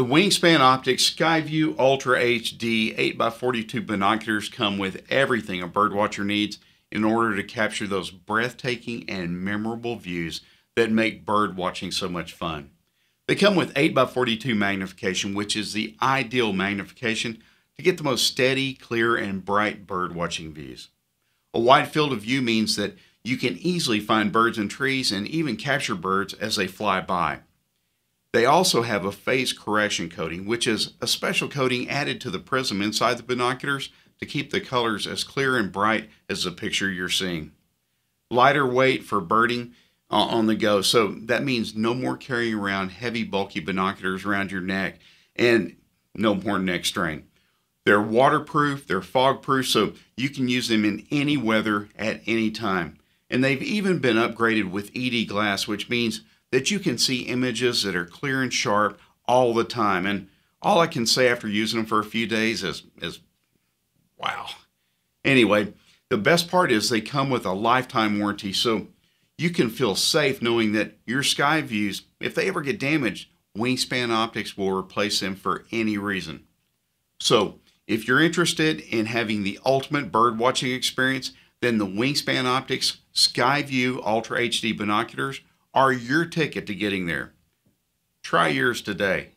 The Wingspan Optics Skyview Ultra HD 8x42 binoculars come with everything a birdwatcher needs in order to capture those breathtaking and memorable views that make birdwatching so much fun. They come with 8x42 magnification, which is the ideal magnification to get the most steady, clear, and bright birdwatching views. A wide field of view means that you can easily find birds in trees and even capture birds as they fly by. They also have a phase correction coating, which is a special coating added to the prism inside the binoculars to keep the colors as clear and bright as the picture you're seeing. Lighter weight for birding uh, on the go, so that means no more carrying around heavy, bulky binoculars around your neck and no more neck strain. They're waterproof, they're fog proof, so you can use them in any weather at any time. And they've even been upgraded with ED glass, which means that you can see images that are clear and sharp all the time. And all I can say after using them for a few days is, is wow. Anyway, the best part is they come with a lifetime warranty, so you can feel safe knowing that your sky views, if they ever get damaged, Wingspan Optics will replace them for any reason. So, if you're interested in having the ultimate bird watching experience, then the Wingspan Optics Skyview Ultra HD binoculars are your ticket to getting there. Try yours today.